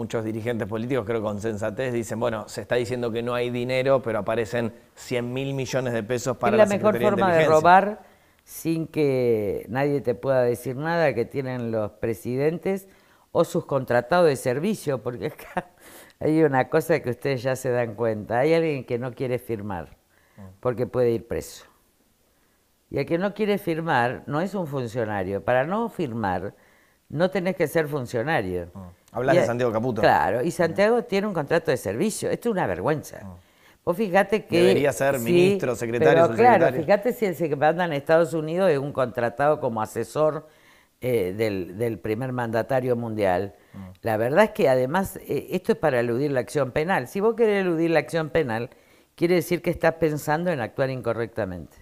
muchos dirigentes políticos, creo con sensatez, dicen, bueno, se está diciendo que no hay dinero, pero aparecen 100 mil millones de pesos para es la, mejor forma de, de robar sin que nadie te pueda decir nada que tienen los presidentes o sus contratados de servicio, porque acá hay una cosa que ustedes ya se dan cuenta, hay alguien que no quiere firmar porque puede ir preso. Y el que no quiere firmar no es un funcionario, para no firmar no tenés que ser funcionario. Ah. de Santiago Caputo. Claro, y Santiago tiene un contrato de servicio. Esto es una vergüenza. Ah. Vos fíjate que. Debería ser ministro, secretario, pero, claro, fíjate si el que manda en Estados Unidos es un contratado como asesor eh, del, primer mandatario mundial. Ah. La verdad es que además eh, esto es para eludir la acción penal. Si vos querés eludir la acción penal, quiere decir que estás pensando en actuar incorrectamente.